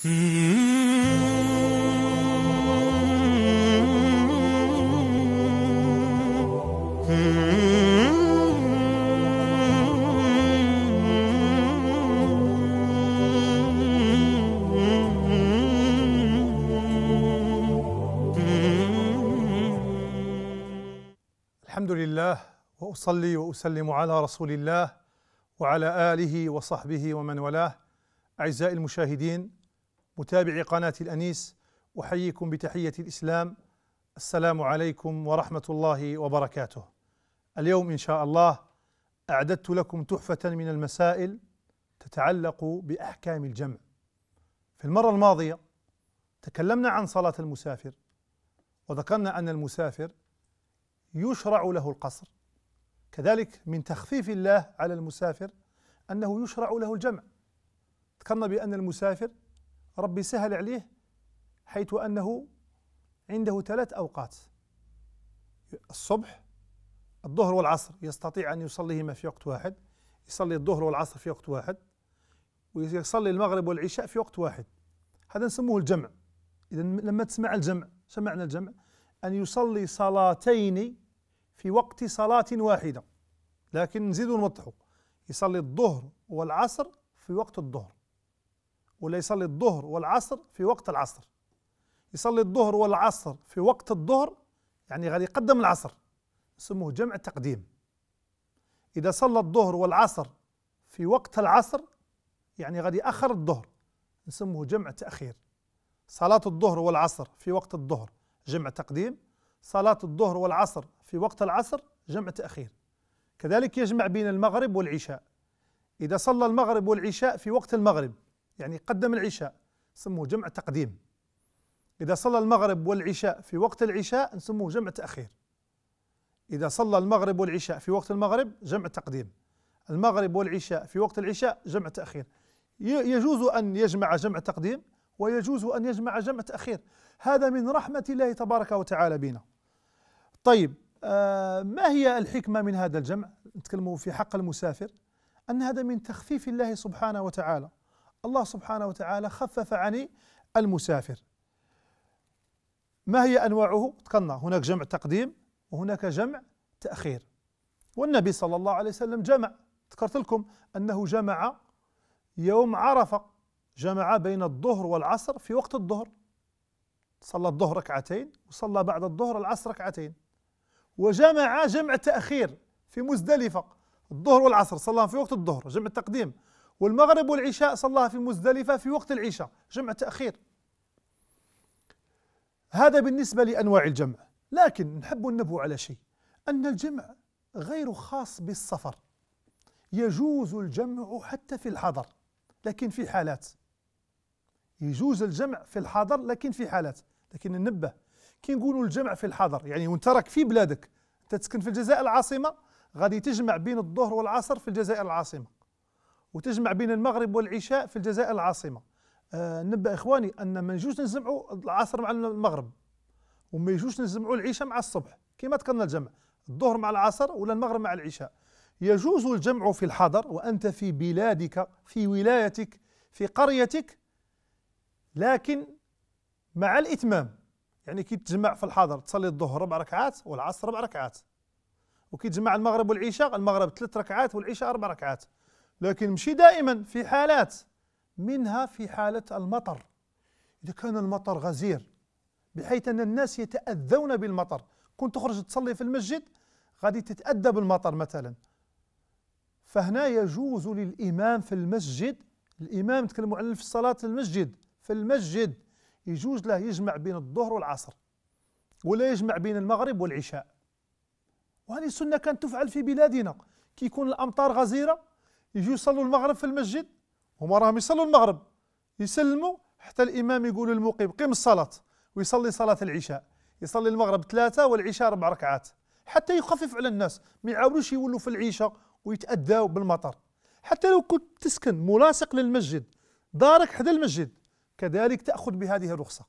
الحمد لله واصلي واسلم على رسول الله وعلى اله وصحبه ومن والاه اعزائي المشاهدين متابعي قناة الأنيس أحييكم بتحية الإسلام السلام عليكم ورحمة الله وبركاته اليوم إن شاء الله أعددت لكم تحفة من المسائل تتعلق بأحكام الجمع في المرة الماضية تكلمنا عن صلاة المسافر وذكرنا أن المسافر يشرع له القصر كذلك من تخفيف الله على المسافر أنه يشرع له الجمع ذكرنا بأن المسافر ربي سهل عليه حيث أنه عنده ثلاث أوقات الصبح الظهر والعصر يستطيع أن يصليهما في وقت واحد يصلي الظهر والعصر في وقت واحد ويصلي المغرب والعشاء في وقت واحد هذا نسموه الجمع إذا لما تسمع الجمع سمعنا الجمع أن يصلي صلاتين في وقت صلاة واحدة لكن نزيد ونوضحه يصلي الظهر والعصر في وقت الظهر ولا يصلي الظهر والعصر في وقت العصر يصلي الظهر والعصر في وقت الظهر يعني غادي يقدم العصر يسموه جمع تقديم إذا صلى الظهر والعصر في وقت العصر يعني غادي يأخر الظهر نسموه جمع تأخير صلاة الظهر والعصر في وقت الظهر جمع تقديم صلاة الظهر والعصر في وقت العصر جمع تأخير كذلك يجمع بين المغرب والعشاء إذا صلى المغرب والعشاء في وقت المغرب يعني قدم العشاء سموه جمع تقديم إذا صلى المغرب والعشاء في وقت العشاء نسموه جمع تأخير إذا صلى المغرب والعشاء في وقت المغرب جمع تقديم المغرب والعشاء في وقت العشاء جمع تأخير يجوز أن يجمع جمع تقديم ويجوز أن يجمع جمع تأخير هذا من رحمة الله تبارك وتعالى بنا طيب آه ما هي الحكمة من هذا الجمع نتكلم في حق المسافر أن هذا من تخفيف الله سبحانه وتعالى الله سبحانه وتعالى خفف عن المسافر ما هي أنواعه؟ ذكرنا هناك جمع تقديم وهناك جمع تأخير والنبي صلى الله عليه وسلم جمع ذكرت لكم أنه جمع يوم عرفة جمع بين الظهر والعصر في وقت الظهر صلى الظهر ركعتين وصلى بعد الظهر العصر ركعتين وجمع جمع تأخير في مزدلفة الظهر والعصر صلى في وقت الظهر جمع التقديم والمغرب والعشاء صلاها في مزدلفة في وقت العشاء جمع تأخير هذا بالنسبة لأنواع الجمع لكن نحب النبو على شيء أن الجمع غير خاص بالسفر يجوز الجمع حتى في الحضر لكن في حالات يجوز الجمع في الحضر لكن في حالات لكن ننبه كي نقولوا الجمع في الحضر يعني وانت راك في بلادك انت تسكن في الجزائر العاصمه غادي تجمع بين الظهر والعصر في الجزائر العاصمه وتجمع بين المغرب والعشاء في الجزائر العاصمه آه نبدا اخواني ان ما نجوش نجمعوا العصر مع المغرب وما يجوش نجمعوا العشاء مع الصبح كما ذكرنا الجمع الظهر مع العصر ولا المغرب مع العشاء يجوز الجمع في الحضر وانت في بلادك في ولايتك في قريتك لكن مع الاتمام يعني كي تجمع في الحضر تصلي الظهر ربع ركعات والعصر ربع ركعات وكي تجمع المغرب والعشاء المغرب ثلاث ركعات والعشاء اربع ركعات لكن مشي دائما في حالات منها في حالة المطر إذا كان المطر غزير بحيث أن الناس يتأذون بالمطر كنت تخرج تصلي في المسجد غادي تتأذى بالمطر مثلا فهنا يجوز للإمام في المسجد الإمام تكلموا عن في صلاة المسجد في المسجد يجوز له يجمع بين الظهر والعصر ولا يجمع بين المغرب والعشاء وهذه السنة كانت تفعل في بلادنا كي يكون الأمطار غزيرة يجوا يصلوا المغرب في المسجد هما راهم يصلوا المغرب يسلموا حتى الامام يقول للمقيم قم الصلاه ويصلي صلاه العشاء يصلي المغرب ثلاثه والعشاء اربع ركعات حتى يخفف على الناس ما يعاودوش يولوا في العشاء ويتاذوا بالمطر حتى لو كنت تسكن ملاصق للمسجد دارك حدا المسجد كذلك تأخذ بهذه الرخصة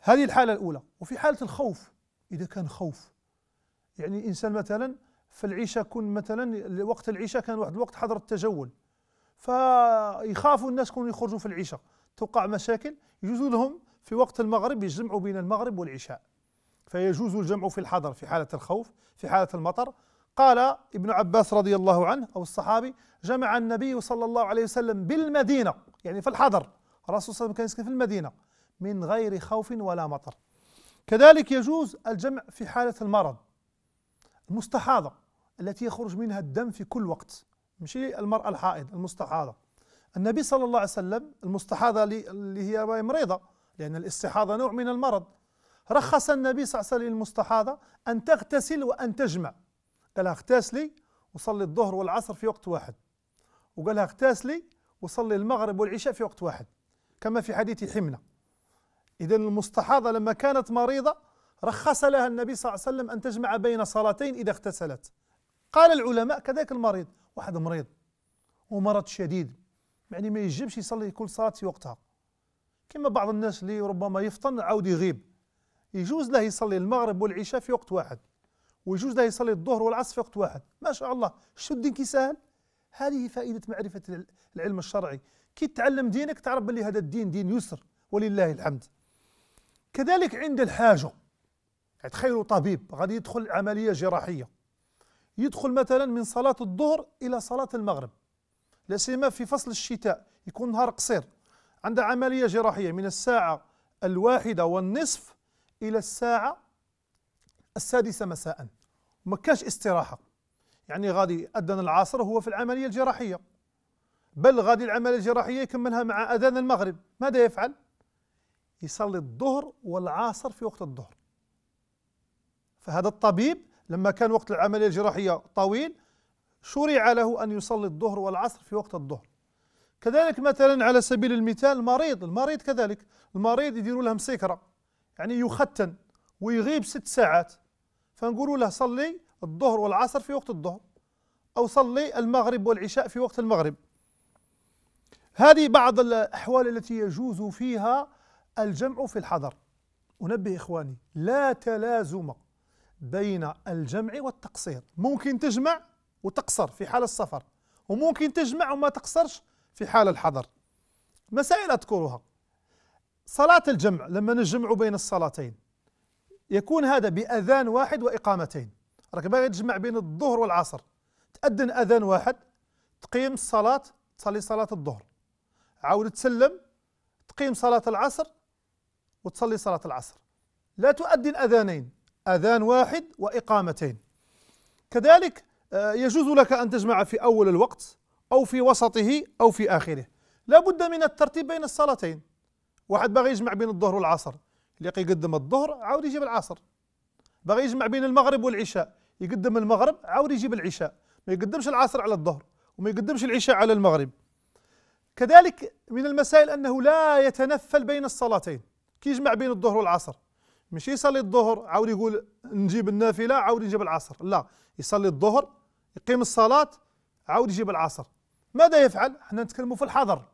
هذه الحالة الأولى وفي حالة الخوف إذا كان خوف يعني إنسان مثلا فالعشاء كون مثلا وقت العشاء كان واحد الوقت حضر التجول فيخافوا الناس كون يخرجوا في العشاء توقع مشاكل يجوز لهم في وقت المغرب يجمعوا بين المغرب والعشاء فيجوز الجمع في الحضر في حالة الخوف في حالة المطر قال ابن عباس رضي الله عنه أو الصحابي جمع النبي صلى الله عليه وسلم بالمدينة يعني في الحضر الرسول صلى الله عليه وسلم كان يسكن في المدينة من غير خوف ولا مطر كذلك يجوز الجمع في حالة المرض المستحاضة التي يخرج منها الدم في كل وقت ماشي المرأة الحائض المستحاضة النبي صلى الله عليه وسلم المستحاضة اللي هي مريضة لأن الاستحاضة نوع من المرض رخص النبي صلى الله عليه وسلم المستحاضة أن تغتسل وأن تجمع قال لها اغتسلي وصلي الظهر والعصر في وقت واحد وقال لها اغتسلي وصلي المغرب والعشاء في وقت واحد كما في حديث حمنة إذا المستحاضة لما كانت مريضة رخص لها النبي صلى الله عليه وسلم أن تجمع بين صلاتين إذا اغتسلت قال العلماء كذلك المريض واحد مريض ومرض شديد يعني ما يجبش يصلي كل صلاة في وقتها كما بعض الناس اللي ربما يفطن عاود يغيب يجوز له يصلي المغرب والعشاء في وقت واحد ويجوز له يصلي الظهر والعصر في وقت واحد ما شاء الله شو الدين كي سهل هذه فائدة معرفة العلم الشرعي كي تعلم دينك تعرف بلي هذا الدين دين يسر ولله الحمد كذلك عند الحاجة يعني تخيلوا طبيب غادي يدخل عملية جراحية يدخل مثلا من صلاة الظهر إلى صلاة المغرب لا سيما في فصل الشتاء يكون نهار قصير عنده عملية جراحية من الساعة الواحدة والنصف إلى الساعة السادسة مساء ما كانش استراحة يعني غادي أذن العصر هو في العملية الجراحية بل غادي العملية الجراحية يكملها مع أذان المغرب ماذا يفعل؟ يصلي الظهر والعصر في وقت الظهر فهذا الطبيب لما كان وقت العملية الجراحية طويل شرع له أن يصلي الظهر والعصر في وقت الظهر كذلك مثلا على سبيل المثال المريض المريض كذلك المريض يديروا لهم سكرة يعني يختن ويغيب ست ساعات فنقول له صلي الظهر والعصر في وقت الظهر أو صلي المغرب والعشاء في وقت المغرب هذه بعض الأحوال التي يجوز فيها الجمع في الحضر أنبه إخواني لا تلازم بين الجمع والتقصير ممكن تجمع وتقصر في حال السفر وممكن تجمع وما تقصرش في حال الحضر مسائل أذكرها صلاة الجمع لما نجمع بين الصلاتين يكون هذا بأذان واحد وإقامتين راك باغي تجمع بين الظهر والعصر تأذن أذان واحد تقيم الصلاة تصلي صلاة الظهر عاود تسلم تقيم صلاة العصر وتصلي صلاة العصر لا تؤذن أذانين أذان واحد وإقامتين كذلك آه، يجوز لك أن تجمع في أول الوقت أو في وسطه أو في آخره لا بد من الترتيب بين الصلاتين واحد باغي يجمع بين الظهر والعصر اللي يقدم الظهر عاود يجيب العصر باغي يجمع بين المغرب والعشاء يقدم المغرب عاود يجيب العشاء ما يقدمش العصر على الظهر وما يقدمش العشاء على المغرب كذلك من المسائل أنه لا يتنفل بين الصلاتين كي يجمع بين الظهر والعصر مش يصلي الظهر عاود يقول نجيب النافله عاود نجيب العصر لا يصلي الظهر يقيم الصلاه عاود يجيب العصر ماذا يفعل حنا نتكلموا في الحضر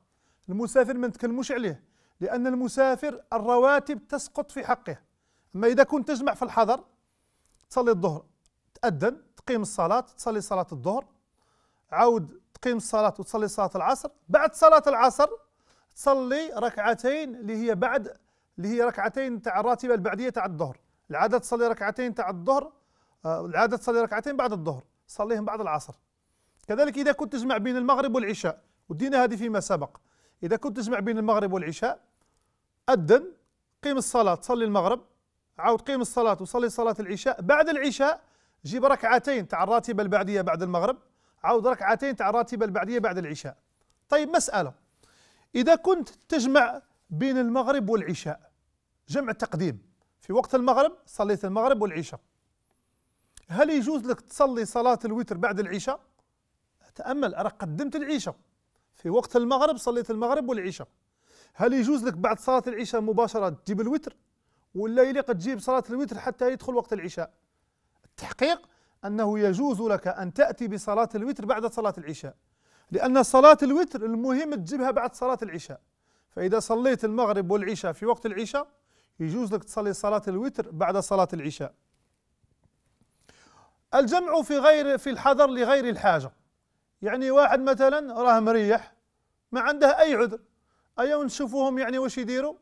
المسافر ما نتكلموش عليه لان المسافر الرواتب تسقط في حقه اما اذا كنت تجمع في الحضر تصلي الظهر تأذن تقيم الصلاة تصلي صلاة الظهر عاود تقيم الصلاة وتصلي صلاة العصر بعد صلاة العصر تصلي ركعتين اللي هي بعد اللي هي ركعتين تاع الراتبه البعديه تاع الظهر العاده تصلي ركعتين تاع الظهر آه، العاده تصلي ركعتين بعد الظهر صليهم بعد العصر كذلك اذا كنت تجمع بين المغرب والعشاء ودينا هذه فيما سبق اذا كنت تجمع بين المغرب والعشاء اذن قيم الصلاه صلي المغرب عاود قيم الصلاه وصلي صلاه العشاء بعد العشاء جيب ركعتين تاع الراتبه البعديه بعد المغرب عاود ركعتين تاع الراتبه البعديه بعد العشاء طيب مساله اذا كنت تجمع بين المغرب والعشاء جمع تقديم في وقت المغرب صليت المغرب والعشاء هل يجوز لك تصلي صلاة الوتر بعد العشاء تأمل أنا قدمت العشاء في وقت المغرب صليت المغرب والعشاء هل يجوز لك بعد صلاة العشاء مباشرة تجيب الوتر ولا يليق تجيب صلاة الوتر حتى يدخل وقت العشاء التحقيق أنه يجوز لك أن تأتي بصلاة الوتر بعد صلاة العشاء لأن صلاة الوتر المهم تجيبها بعد صلاة العشاء فإذا صليت المغرب والعشاء في وقت العشاء يجوز لك تصلي صلاة الوتر بعد صلاة العشاء الجمع في غير في الحذر لغير الحاجة يعني واحد مثلا راه مريح ما عنده أي عذر أيا نشوفوهم يعني واش يديروا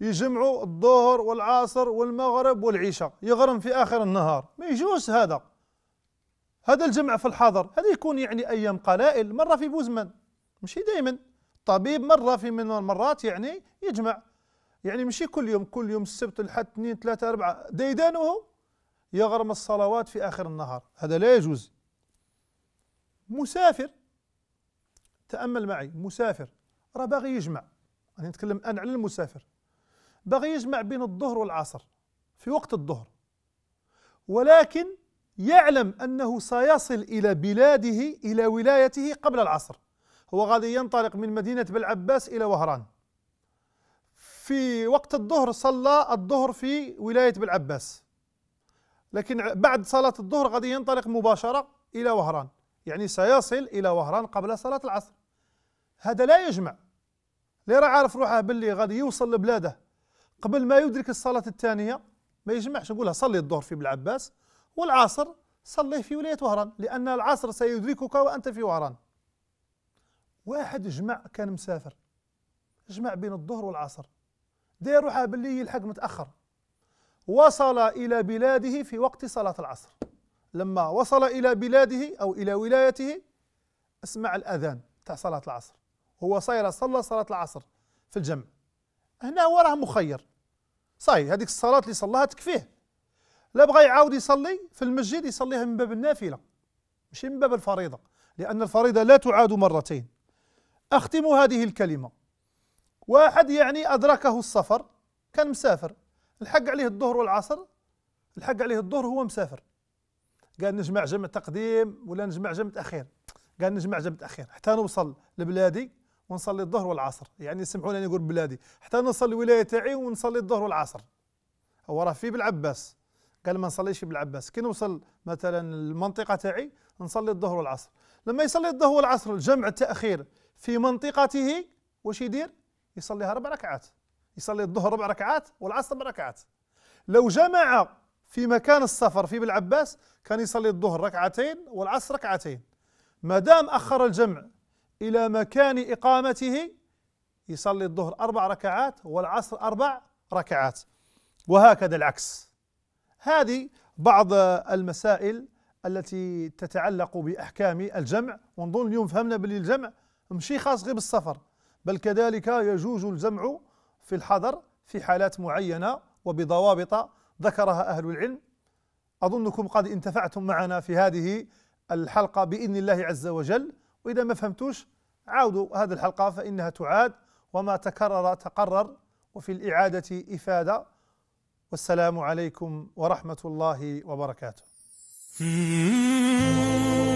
يجمعوا الظهر والعصر والمغرب والعشاء يغرم في آخر النهار ما يجوز هذا هذا الجمع في الحضر هذا يكون يعني أيام قلائل مرة في بوزمن ماشي دائما طبيب مره في من المرات يعني يجمع يعني مشي كل يوم كل يوم السبت الحد اثنين ثلاثه اربعه ديدانه يغرم الصلوات في اخر النهار هذا لا يجوز مسافر تامل معي مسافر راه باغي يجمع انا نتكلم الان على المسافر باغي يجمع بين الظهر والعصر في وقت الظهر ولكن يعلم انه سيصل الى بلاده الى ولايته قبل العصر هو غادي ينطلق من مدينة بلعباس إلى وهران في وقت الظهر صلى الظهر في ولاية بلعباس لكن بعد صلاة الظهر غادي ينطلق مباشرة إلى وهران يعني سيصل إلى وهران قبل صلاة العصر هذا لا يجمع اللي راه عارف روحه باللي غادي يوصل لبلاده قبل ما يدرك الصلاة الثانية ما يجمعش نقولها صلي الظهر في بلعباس والعصر صلي في ولاية وهران لأن العصر سيدركك وأنت في وهران واحد جمع كان مسافر جمع بين الظهر والعصر داير روحه باللي يلحق متاخر وصل الى بلاده في وقت صلاه العصر لما وصل الى بلاده او الى ولايته اسمع الاذان تاع صلاه العصر هو صاير صلى صلاه العصر في الجمع هنا هو راه مخير صاي هذيك الصلاه اللي صلاها تكفيه لا بغى يعاود يصلي في المسجد يصليها من باب النافله ماشي من باب الفريضه لان الفريضه لا تعاد مرتين أختم هذه الكلمة واحد يعني أدركه السفر كان مسافر الحق عليه الظهر والعصر الحق عليه الظهر هو مسافر قال نجمع جمع تقديم ولا نجمع جمع تأخير قال نجمع جمع تأخير حتى نوصل لبلادي ونصلي الظهر والعصر يعني سمعوني يقول بلادي حتى نوصل الولاية تاعي ونصلي الظهر والعصر هو راه في بالعباس قال ما نصليش بالعباس كي نوصل مثلا المنطقة تاعي نصلي الظهر والعصر لما يصلي الظهر والعصر الجمع التأخير في منطقته واش يدير يصليها ربع ركعات يصلي الظهر ربع ركعات والعصر ربع ركعات لو جمع في مكان السفر في بالعباس كان يصلي الظهر ركعتين والعصر ركعتين ما دام اخر الجمع الى مكان اقامته يصلي الظهر اربع ركعات والعصر اربع ركعات وهكذا العكس هذه بعض المسائل التي تتعلق باحكام الجمع ونظن اليوم فهمنا باللي الجمع مشي خاص غير بالسفر بل كذلك يجوز الجمع في الحضر في حالات معينة وبضوابط ذكرها أهل العلم أظنكم قد انتفعتم معنا في هذه الحلقة بإذن الله عز وجل وإذا ما فهمتوش عاودوا هذه الحلقة فإنها تعاد وما تكرر تقرر وفي الإعادة إفادة والسلام عليكم ورحمة الله وبركاته